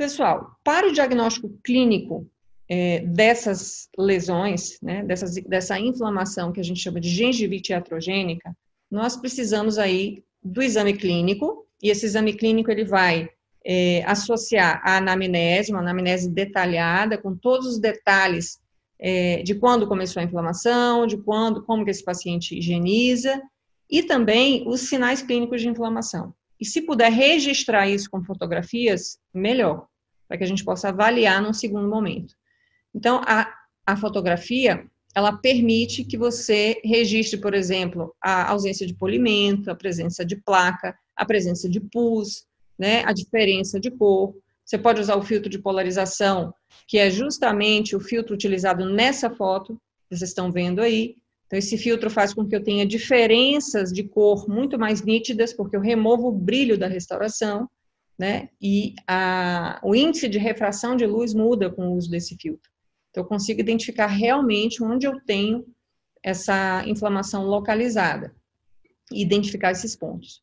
Pessoal, para o diagnóstico clínico é, dessas lesões, né, dessas, dessa inflamação que a gente chama de gengivite iatrogênica, nós precisamos aí do exame clínico, e esse exame clínico ele vai é, associar a anamnese, uma anamnese detalhada, com todos os detalhes é, de quando começou a inflamação, de quando, como que esse paciente higieniza, e também os sinais clínicos de inflamação. E se puder registrar isso com fotografias, melhor para que a gente possa avaliar num segundo momento. Então, a, a fotografia, ela permite que você registre, por exemplo, a ausência de polimento, a presença de placa, a presença de pus, né, a diferença de cor. Você pode usar o filtro de polarização, que é justamente o filtro utilizado nessa foto, que vocês estão vendo aí. Então, esse filtro faz com que eu tenha diferenças de cor muito mais nítidas, porque eu removo o brilho da restauração né? E a, o índice de refração de luz muda com o uso desse filtro. Então, eu consigo identificar realmente onde eu tenho essa inflamação localizada e identificar esses pontos.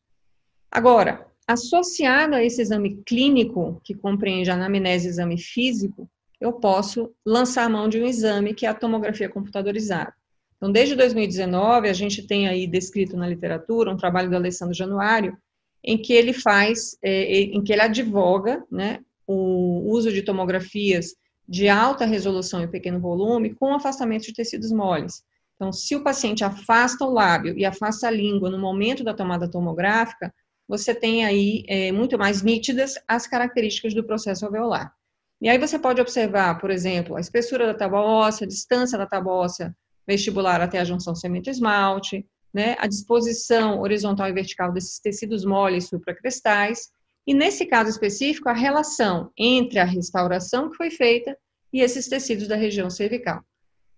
Agora, associado a esse exame clínico, que compreende a anamnese e exame físico, eu posso lançar a mão de um exame que é a tomografia computadorizada. Então, desde 2019, a gente tem aí descrito na literatura um trabalho do Alessandro Januário, em que ele faz, é, em que ele advoga né, o uso de tomografias de alta resolução e pequeno volume com afastamento de tecidos moles. Então, se o paciente afasta o lábio e afasta a língua no momento da tomada tomográfica, você tem aí é, muito mais nítidas as características do processo alveolar. E aí você pode observar, por exemplo, a espessura da tábua óssea, a distância da tábua óssea vestibular até a junção semente-esmalte, né, a disposição horizontal e vertical desses tecidos moles supracristais, e nesse caso específico, a relação entre a restauração que foi feita e esses tecidos da região cervical.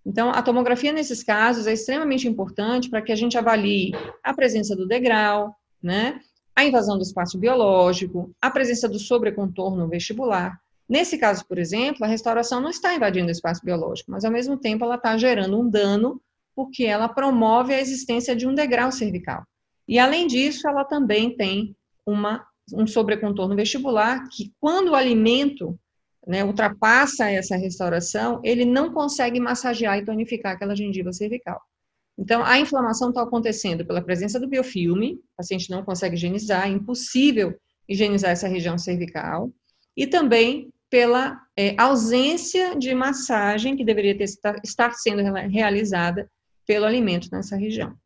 Então, a tomografia nesses casos é extremamente importante para que a gente avalie a presença do degrau, né, a invasão do espaço biológico, a presença do sobrecontorno vestibular. Nesse caso, por exemplo, a restauração não está invadindo o espaço biológico, mas ao mesmo tempo ela está gerando um dano porque ela promove a existência de um degrau cervical. E além disso, ela também tem uma, um sobrecontorno vestibular que, quando o alimento né, ultrapassa essa restauração, ele não consegue massagear e tonificar aquela gengiva cervical. Então, a inflamação está acontecendo pela presença do biofilme, o paciente não consegue higienizar, é impossível higienizar essa região cervical, e também pela é, ausência de massagem que deveria ter, estar sendo realizada pelo alimento nessa região.